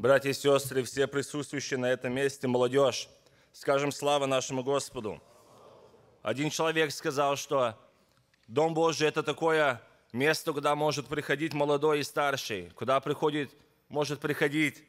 Братья и сестры, все присутствующие на этом месте, молодежь, скажем слава нашему Господу. Один человек сказал, что Дом Божий – это такое место, куда может приходить молодой и старший, куда приходит, может приходить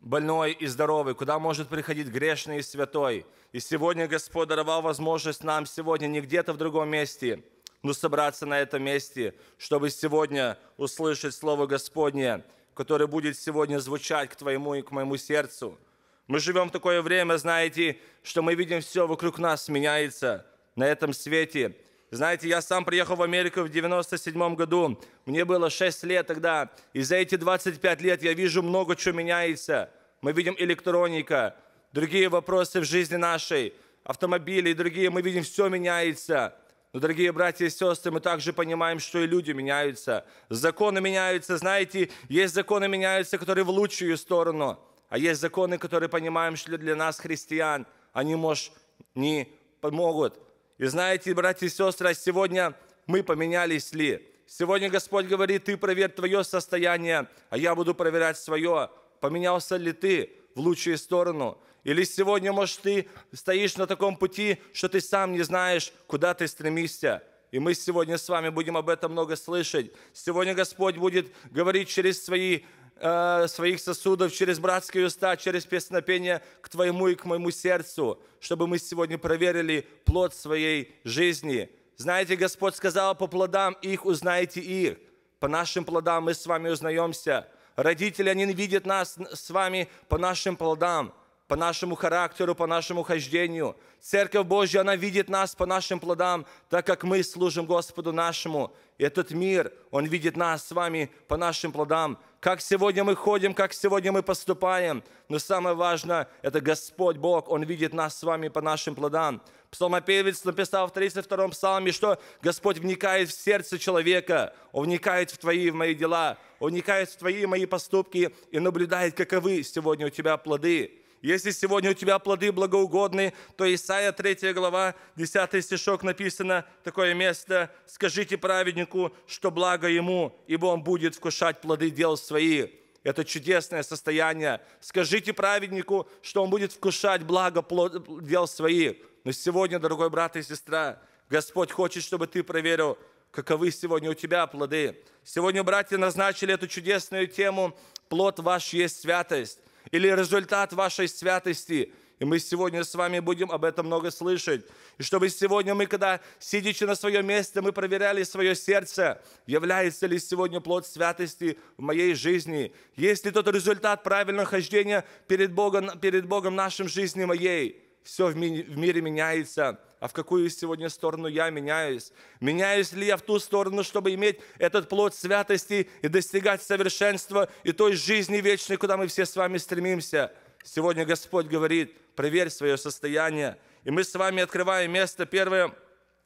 больной и здоровый, куда может приходить грешный и святой. И сегодня Господь даровал возможность нам сегодня не где-то в другом месте, но собраться на этом месте, чтобы сегодня услышать Слово Господнее – который будет сегодня звучать к твоему и к моему сердцу. Мы живем в такое время, знаете, что мы видим все вокруг нас меняется на этом свете. Знаете, я сам приехал в Америку в 97 году. Мне было 6 лет тогда. И за эти 25 лет я вижу много чего меняется. Мы видим электроника, другие вопросы в жизни нашей, автомобили и другие. Мы видим, все меняется. Но, дорогие братья и сестры, мы также понимаем, что и люди меняются. Законы меняются, знаете, есть законы меняются, которые в лучшую сторону, а есть законы, которые понимаем, что для нас, христиан, они, может, не помогут. И знаете, братья и сестры, а сегодня мы поменялись ли? Сегодня Господь говорит, ты проверь твое состояние, а я буду проверять свое. Поменялся ли ты в лучшую сторону? Или сегодня, может, ты стоишь на таком пути, что ты сам не знаешь, куда ты стремишься. И мы сегодня с вами будем об этом много слышать. Сегодня Господь будет говорить через свои, э, своих сосудов, через братские уста, через песнопение к твоему и к моему сердцу, чтобы мы сегодня проверили плод своей жизни. Знаете, Господь сказал, по плодам их узнаете их. По нашим плодам мы с вами узнаемся. Родители, они видят нас с вами по нашим плодам – по нашему характеру, по нашему хождению. Церковь Божья, она видит нас по нашим плодам, так как мы служим Господу нашему. этот мир, он видит нас с вами по нашим плодам. Как сегодня мы ходим, как сегодня мы поступаем. Но самое важное, это Господь Бог, Он видит нас с вами по нашим плодам. Псалмопевец написал в 32-м псалме, что Господь вникает в сердце человека, Он вникает в твои и в мои дела, Он вникает в твои и мои поступки и наблюдает, каковы сегодня у тебя плоды. Если сегодня у тебя плоды благоугодны, то Исаия 3 глава, 10 стишок написано такое место. «Скажите праведнику, что благо ему, ибо он будет вкушать плоды дел своих». Это чудесное состояние. Скажите праведнику, что он будет вкушать благо плод, дел своих. Но сегодня, дорогой брат и сестра, Господь хочет, чтобы ты проверил, каковы сегодня у тебя плоды. Сегодня братья назначили эту чудесную тему «Плод ваш есть святость» или результат вашей святости. И мы сегодня с вами будем об этом много слышать. И чтобы сегодня мы, когда сидите на своем месте, мы проверяли свое сердце, является ли сегодня плод святости в моей жизни, есть ли тот результат правильного хождения перед Богом, перед Богом нашим жизни моей. Все в мире меняется а в какую сегодня сторону я меняюсь? Меняюсь ли я в ту сторону, чтобы иметь этот плод святости и достигать совершенства и той жизни вечной, куда мы все с вами стремимся? Сегодня Господь говорит, проверь свое состояние. И мы с вами открываем место первое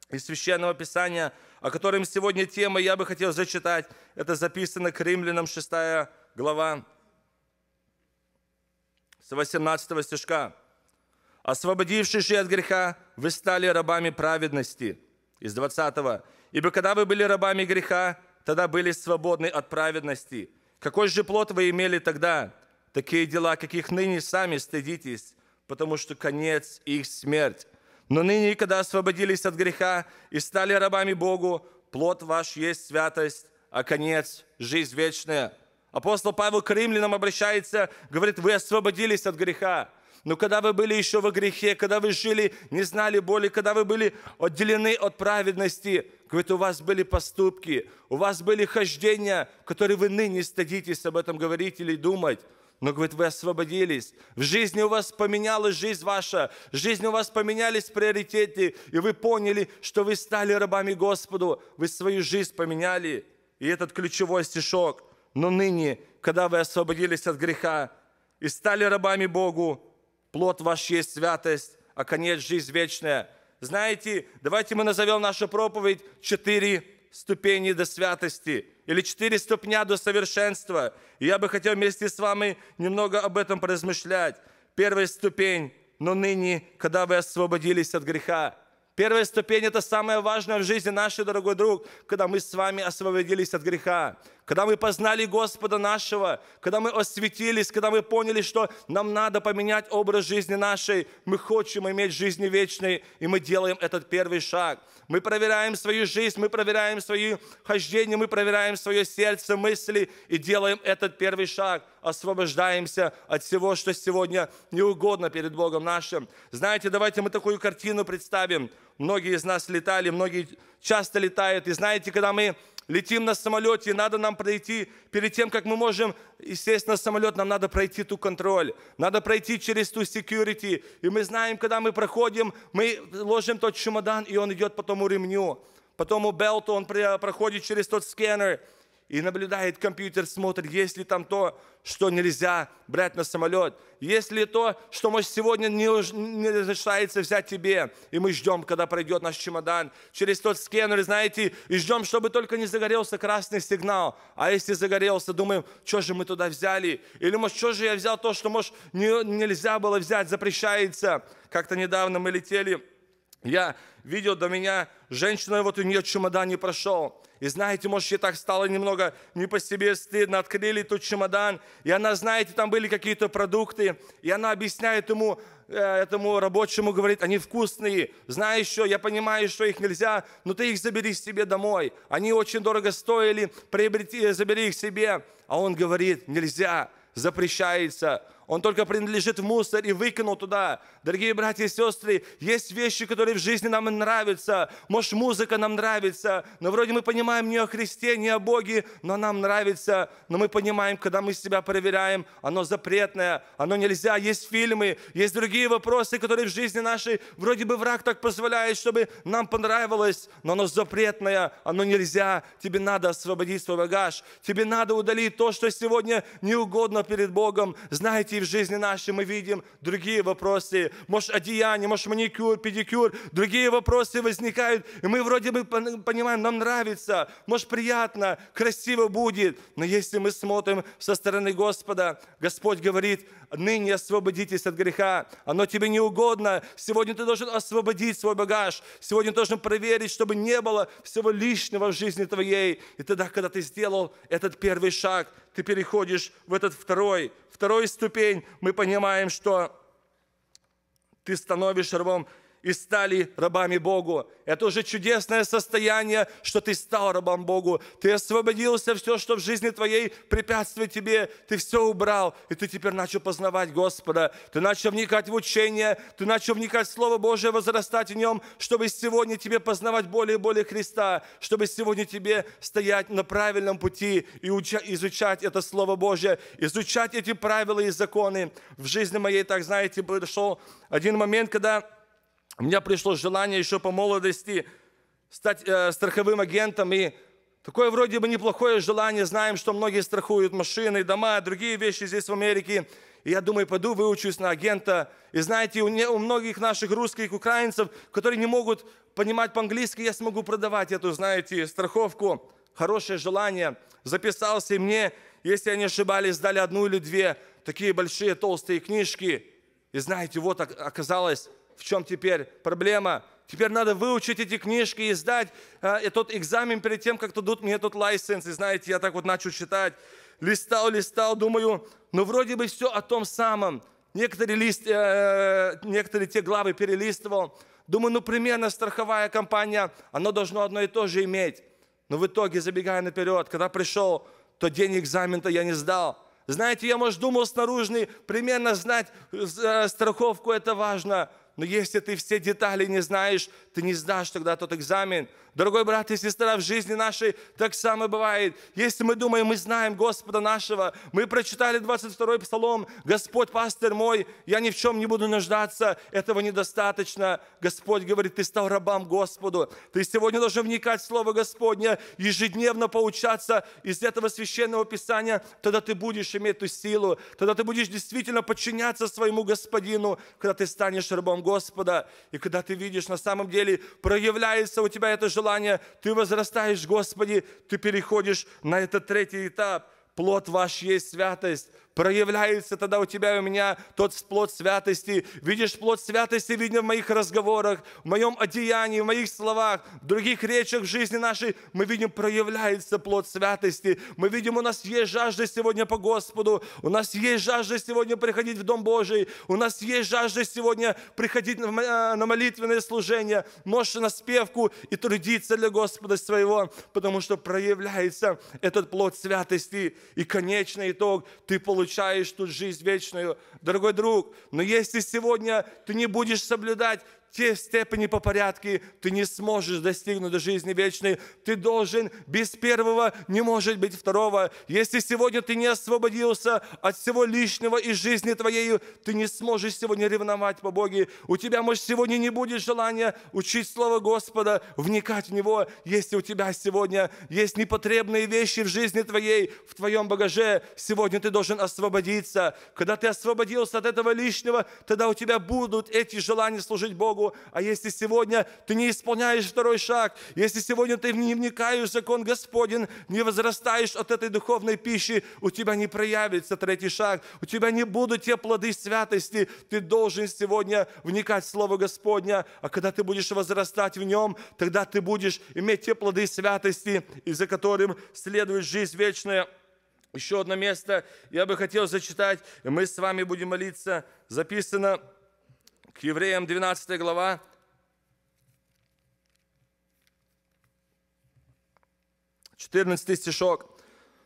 из Священного Писания, о котором сегодня тема я бы хотел зачитать. Это записано к римлянам 6 глава с 18 стишка освободившись от греха, вы стали рабами праведности. Из 20. Ибо когда вы были рабами греха, тогда были свободны от праведности. Какой же плод вы имели тогда? Такие дела, каких ныне сами стыдитесь, потому что конец их смерть. Но ныне, когда освободились от греха и стали рабами Богу, плод ваш есть святость, а конец – жизнь вечная. Апостол Павел к римлянам обращается, говорит, вы освободились от греха. Но когда вы были еще во грехе, когда вы жили, не знали боли, когда вы были отделены от праведности, говорит, у вас были поступки, у вас были хождения, которые вы ныне стыдитесь об этом говорить или думать. Но, говорит, вы освободились. В жизни у вас поменялась жизнь ваша. В жизни у вас поменялись приоритеты. И вы поняли, что вы стали рабами Господу. Вы свою жизнь поменяли. И этот ключевой стишок. Но ныне, когда вы освободились от греха и стали рабами Богу, плод ваш есть святость, а конец – жизнь вечная. Знаете, давайте мы назовем нашу проповедь «Четыре ступени до святости» или «Четыре ступня до совершенства». И я бы хотел вместе с вами немного об этом поразмышлять. Первая ступень – «Но ныне, когда вы освободились от греха, Первая ступень – это самое важное в жизни нашей, дорогой друг, когда мы с вами освободились от греха, когда мы познали Господа нашего, когда мы осветились, когда мы поняли, что нам надо поменять образ жизни нашей, мы хотим иметь жизнь вечной, и мы делаем этот первый шаг. Мы проверяем свою жизнь, мы проверяем свои хождения, мы проверяем свое сердце, мысли и делаем этот первый шаг – освобождаемся от всего, что сегодня неугодно перед Богом нашим. Знаете, давайте мы такую картину представим. Многие из нас летали, многие часто летают. И знаете, когда мы летим на самолете, надо нам пройти, перед тем, как мы можем сесть на самолет, нам надо пройти ту контроль, надо пройти через ту security. И мы знаем, когда мы проходим, мы ложим тот чемодан, и он идет по тому ремню, по тому белту, он проходит через тот сканер – и наблюдает компьютер, смотрит, есть ли там то, что нельзя брать на самолет, есть ли то, что, может, сегодня не, не разрешается взять тебе, и мы ждем, когда пройдет наш чемодан, через тот скенер, знаете, и ждем, чтобы только не загорелся красный сигнал, а если загорелся, думаем, что же мы туда взяли, или, может, что же я взял то, что, может, не, нельзя было взять, запрещается. Как-то недавно мы летели, я видел до меня женщину, вот у нее чемодан не прошел. И знаете, может, ей так стало немного не по себе стыдно. Открыли тот чемодан, и она, знаете, там были какие-то продукты. И она объясняет ему, э, этому рабочему, говорит, они вкусные. Знаешь что, я понимаю, что их нельзя, но ты их забери себе домой. Они очень дорого стоили, приобрети, забери их себе. А он говорит, нельзя, запрещается он только принадлежит в мусор и выкинул туда. Дорогие братья и сестры, есть вещи, которые в жизни нам нравятся. Может, музыка нам нравится, но вроде мы понимаем не о Христе, не о Боге, но нам нравится. Но мы понимаем, когда мы себя проверяем, оно запретное, оно нельзя. Есть фильмы, есть другие вопросы, которые в жизни нашей вроде бы враг так позволяет, чтобы нам понравилось, но оно запретное, оно нельзя. Тебе надо освободить свой багаж, тебе надо удалить то, что сегодня неугодно перед Богом. Знаете, в жизни нашей мы видим другие вопросы. Может, одеяние, может, маникюр, педикюр. Другие вопросы возникают, и мы вроде бы понимаем, нам нравится, может, приятно, красиво будет. Но если мы смотрим со стороны Господа, Господь говорит, ныне освободитесь от греха, оно тебе не угодно. Сегодня ты должен освободить свой багаж. Сегодня ты должен проверить, чтобы не было всего лишнего в жизни твоей. И тогда, когда ты сделал этот первый шаг, ты переходишь в этот второй, второй ступень, мы понимаем, что ты становишься рвом и стали рабами Богу. Это уже чудесное состояние, что ты стал рабом Богу. Ты освободился, все, что в жизни твоей препятствует тебе, ты все убрал, и ты теперь начал познавать Господа. Ты начал вникать в учение, ты начал вникать в Слово Божие, возрастать в нем, чтобы сегодня тебе познавать более и более Христа, чтобы сегодня тебе стоять на правильном пути и изучать это Слово Божие, изучать эти правила и законы. В жизни моей, так знаете, произошел один момент, когда у меня пришло желание еще по молодости стать э, страховым агентом и Такое вроде бы неплохое желание. Знаем, что многие страхуют машины, дома, другие вещи здесь в Америке. И я думаю, пойду выучусь на агента. И знаете, у, не, у многих наших русских украинцев, которые не могут понимать по-английски, я смогу продавать эту, знаете, страховку. Хорошее желание. Записался и мне, если я не ошибаюсь, дали одну или две такие большие толстые книжки. И знаете, вот а, оказалось, в чем теперь проблема? Теперь надо выучить эти книжки и сдать этот а, экзамен перед тем, как дадут мне этот лайсенс. И знаете, я так вот начал читать, листал, листал, думаю, ну вроде бы все о том самом. Некоторые, лист, э, э, некоторые те главы перелистывал. Думаю, ну примерно страховая компания, она должно одно и то же иметь. Но в итоге, забегая наперед, когда пришел, то день экзамена я не сдал. Знаете, я, может, думал снаружи примерно знать э, страховку, это важно – но если ты все детали не знаешь, ты не сдашь тогда тот экзамен. Дорогой брат и сестра, в жизни нашей так само бывает. Если мы думаем, мы знаем Господа нашего, мы прочитали 22-й псалом, «Господь, пастырь мой, я ни в чем не буду нуждаться, этого недостаточно». Господь говорит, ты стал рабом Господу. Ты сегодня должен вникать в Слово Господне, ежедневно поучаться из этого Священного Писания, тогда ты будешь иметь эту силу, тогда ты будешь действительно подчиняться своему Господину, когда ты станешь рабом Господа, и когда ты видишь, на самом деле проявляется у тебя это желание желания, ты возрастаешь, Господи, ты переходишь на этот третий этап. Плод ваш есть святость, проявляется тогда у тебя и у меня тот плод святости. Видишь, плод святости видно в моих разговорах, в моем одеянии, в моих словах, в других речах в жизни нашей. Мы видим, проявляется плод святости. Мы видим, у нас есть жажда сегодня по Господу. У нас есть жажда сегодня приходить в Дом Божий. У нас есть жажда сегодня приходить на молитвенное служение, нож на спевку и трудиться для Господа своего, потому что проявляется этот плод святости. И конечный итог, ты получаешь получаешь тут жизнь вечную, дорогой друг. Но если сегодня ты не будешь соблюдать те степени по порядке ты не сможешь достигнуть до жизни вечной. Ты должен без первого не может быть второго. Если сегодня ты не освободился от всего лишнего из жизни твоей, ты не сможешь сегодня ревновать по Боге. У тебя, может, сегодня не будет желания учить Слово Господа, вникать в Него, если у тебя сегодня есть непотребные вещи в жизни твоей, в твоем багаже. Сегодня ты должен освободиться. Когда ты освободился от этого лишнего, тогда у тебя будут эти желания служить Богу. Богу. А если сегодня ты не исполняешь второй шаг, если сегодня ты не вникаешь в закон Господен, не возрастаешь от этой духовной пищи, у тебя не проявится третий шаг, у тебя не будут те плоды святости. Ты должен сегодня вникать в Слово Господня, а когда ты будешь возрастать в нем, тогда ты будешь иметь те плоды святости, из-за которым следует жизнь вечная. Еще одно место я бы хотел зачитать, мы с вами будем молиться. Записано к евреям 12 глава, Четырнадцатый стишок.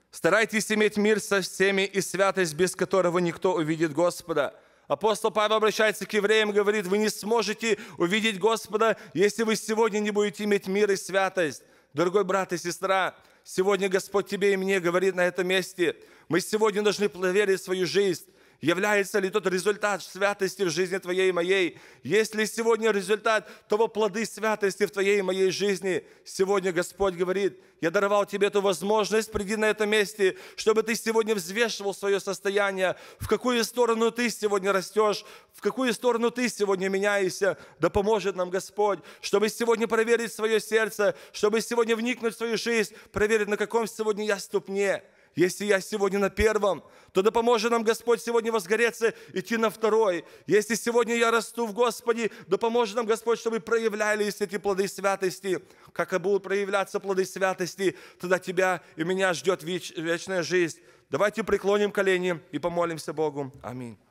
«Старайтесь иметь мир со всеми и святость, без которого никто увидит Господа». Апостол Павел обращается к евреям и говорит, «Вы не сможете увидеть Господа, если вы сегодня не будете иметь мир и святость». Дорогой брат и сестра, сегодня Господь тебе и мне говорит на этом месте, мы сегодня должны проверить свою жизнь, Является ли тот результат святости в жизни твоей и моей? Есть ли сегодня результат того плоды святости в твоей и моей жизни? Сегодня Господь говорит, я даровал тебе эту возможность, приди на это месте, чтобы ты сегодня взвешивал свое состояние, в какую сторону ты сегодня растешь, в какую сторону ты сегодня меняешься. Да поможет нам Господь, чтобы сегодня проверить свое сердце, чтобы сегодня вникнуть в свою жизнь, проверить, на каком сегодня я ступне. Если я сегодня на первом, то да поможет нам Господь сегодня возгореться, идти на второй. Если сегодня я расту в Господе, да поможет нам Господь, чтобы проявлялись эти плоды святости. Как и будут проявляться плоды святости, тогда тебя и меня ждет вечная жизнь. Давайте преклоним колени и помолимся Богу. Аминь.